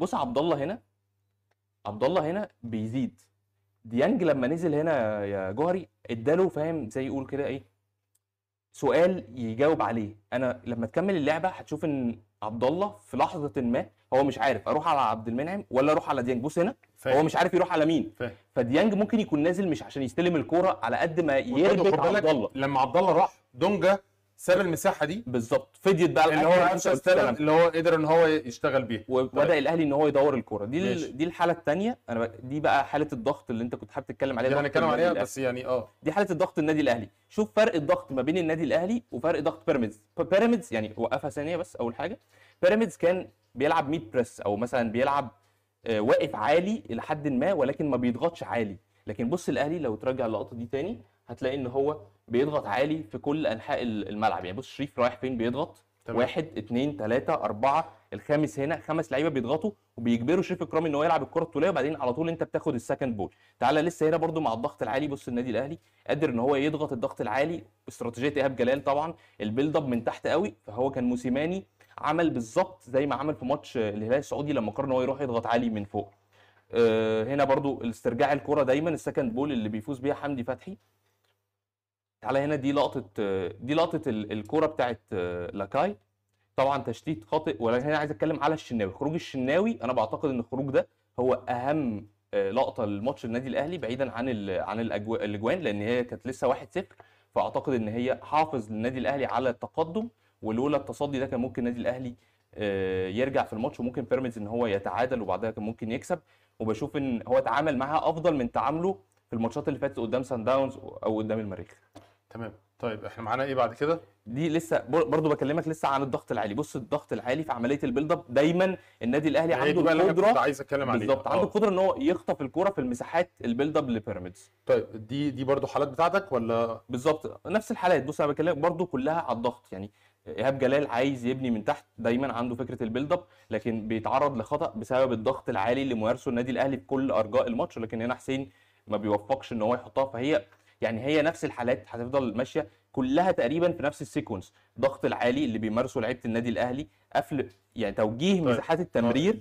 بص عبد الله هنا عبد الله هنا بيزيد ديانج لما نزل هنا يا جوهري اداله فاهم زي يقول كده ايه سؤال يجاوب عليه انا لما تكمل اللعبه هتشوف ان عبد الله في لحظه ما هو مش عارف اروح على عبد المنعم ولا اروح على ديانج بص هنا فاهم. هو مش عارف يروح على مين فاهم. فديانج ممكن يكون نازل مش عشان يستلم الكوره على قد ما يربط عبد الله لما عبد الله راح دونجا ساب المساحه دي بالظبط فديت بقى اللي هو استلم اللي هو قدر ان هو يشتغل بيها وبدا الاهلي ان هو يدور الكوره دي دي الحاله الثانيه انا دي بقى حاله الضغط اللي انت كنت حابب تتكلم عليها يعني هنتكلم عليها بس يعني اه دي حاله الضغط النادي الاهلي شوف فرق الضغط ما بين النادي الاهلي وفرق ضغط بيراميدز بيراميدز يعني وقفها ثانيه بس اول حاجه بيراميدز كان بيلعب ميد بريس او مثلا بيلعب آه، واقف عالي لحد ما ولكن ما بيضغطش عالي لكن بص الاهلي لو ترجع اللقطه دي تاني هتلاقي ان هو بيضغط عالي في كل انحاء الملعب يعني بص شريف رايح فين بيضغط تمام. واحد اثنين ثلاثة أربعة الخامس هنا خمس لعيبة بيضغطوا وبيجبروا شريف إكرامي إن هو يلعب الكرة الطولية وبعدين على طول أنت بتاخد السكند بول تعالى لسه هنا برده مع الضغط العالي بص النادي الأهلي قادر إن هو يضغط الضغط العالي استراتيجية إيهاب جلال طبعا البيلد اب من تحت قوي فهو كان موسيماني عمل بالظبط زي ما عمل في ماتش الهلال السعودي لما قرر ان هو يروح يضغط عالي من فوق آه، هنا برده استرجاع الكرة دايما السكند بول اللي بيفوز بيها حمدي فتحي تعالى هنا دي لقطه دي لقطه الكوره بتاعت آه، لاكاي طبعا تشتيت خاطئ ولكن هنا عايز اتكلم على الشناوي خروج الشناوي انا بعتقد ان الخروج ده هو اهم آه، لقطه لماتش النادي الاهلي بعيدا عن عن الاجوان لان هي كانت لسه 1-0 فاعتقد ان هي حافظ للنادي الاهلي على التقدم ولولا التصدي ده كان ممكن النادي الاهلي آه، يرجع في الماتش وممكن بيراميدز ان هو يتعادل وبعدها كان ممكن يكسب وبشوف ان هو اتعامل معاها افضل من تعامله في الماتشات اللي فاتت قدام سان داونز او قدام المريخ تمام طيب احنا معانا ايه بعد كده دي لسه برضو بكلمك لسه عن الضغط العالي بص الضغط العالي في عمليه البيلد اب دايما النادي الاهلي يعني عنده بقى القدره كنت عايز اتكلم عليه بالظبط عنده آه. القدره ان هو يخطف الكوره في المساحات البيلد اب لبيراميدز طيب دي دي برضو حالات بتاعتك ولا بالظبط نفس الحالات بص انا بكلمك برضو كلها على الضغط يعني ايهاب جلال عايز يبني من تحت دايما عنده فكره البيلد اب لكن بيتعرض لخطا بسبب الضغط العالي اللي ممارسه النادي الاهلي في كل ارجاء الماتش لكن هنا حسين ما بيوفقش ان هو يحطها فهي يعني هي نفس الحالات هتفضل ماشيه كلها تقريبا في نفس السيكونس ضغط العالي اللي بيمارسه لعيبه النادي الاهلي قفل يعني توجيه طيب. مساحات التمرير